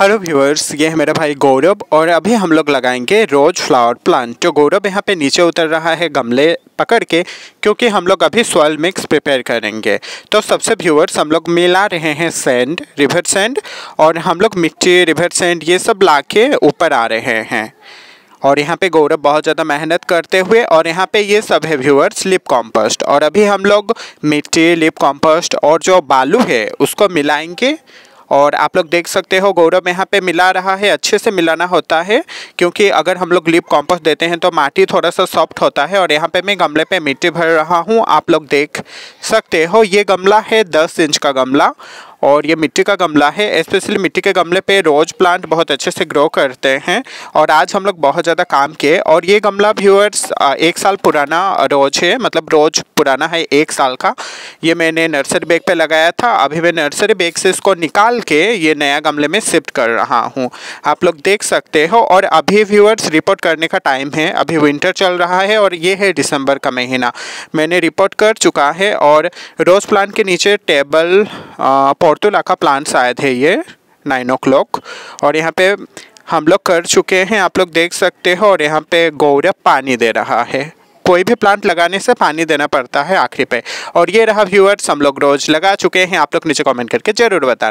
hello viewers ये है मेरा भाई गौरव और अभी हम लोग लगाएंगे रोज फ्लावर प्लांट तो गौरव यहाँ पे नीचे उतर रहा है गमले पकड़ के क्योंकि हम लोग अभी सॉयल मिक्स प्रिपेयर करेंगे तो सबसे व्यूअर्स हम लोग मिला रहे हैं सैंड रिवर सैंड और हम लोग मिट्टी रिवर सैंड ये सब ला के ऊपर आ रहे हैं और यहाँ पे गौरव बहुत ज़्यादा मेहनत करते हुए और यहाँ पे ये सब है व्यूअर्स लिप कॉम्पोस्ट और अभी हम लोग मिट्टी लिप कॉम्पोस्ट और जो बालू है उसको मिलाएंगे और आप लोग देख सकते हो गौरव यहाँ पे मिला रहा है अच्छे से मिलाना होता है क्योंकि अगर हम लोग लिप कॉम्पोस्ट देते हैं तो माटी थोड़ा सा सॉफ्ट होता है और यहाँ पे मैं गमले पे मिट्टी भर रहा हूँ आप लोग देख सकते हो ये गमला है दस इंच का गमला और ये मिट्टी का गमला है स्पेशली मिट्टी के गमले पे रोज़ प्लांट बहुत अच्छे से ग्रो करते हैं और आज हम लोग बहुत ज़्यादा काम किए और ये गमला व्यूअर्स एक साल पुराना रोज है मतलब रोज पुराना है एक साल का ये मैंने नर्सरी बैग पे लगाया था अभी मैं नर्सरी बैग से इसको निकाल के ये नया गमले में शिफ्ट कर रहा हूँ आप लोग देख सकते हो और अभी व्यूअर्स रिपोर्ट करने का टाइम है अभी विंटर चल रहा है और ये है दिसंबर का महीना मैंने रिपोर्ट कर चुका है और रोज़ प्लांट के नीचे टेबल आ, फोर्तुलाका प्लान शायद है ये नाइन ओ और यहाँ पे हम लोग कर चुके हैं आप लोग देख सकते हो और यहाँ पे गौरव पानी दे रहा है कोई भी प्लांट लगाने से पानी देना पड़ता है आखिरी पे और ये रहा व्यूअर्स हम लोग रोज़ लगा चुके हैं आप लोग नीचे कमेंट करके ज़रूर बता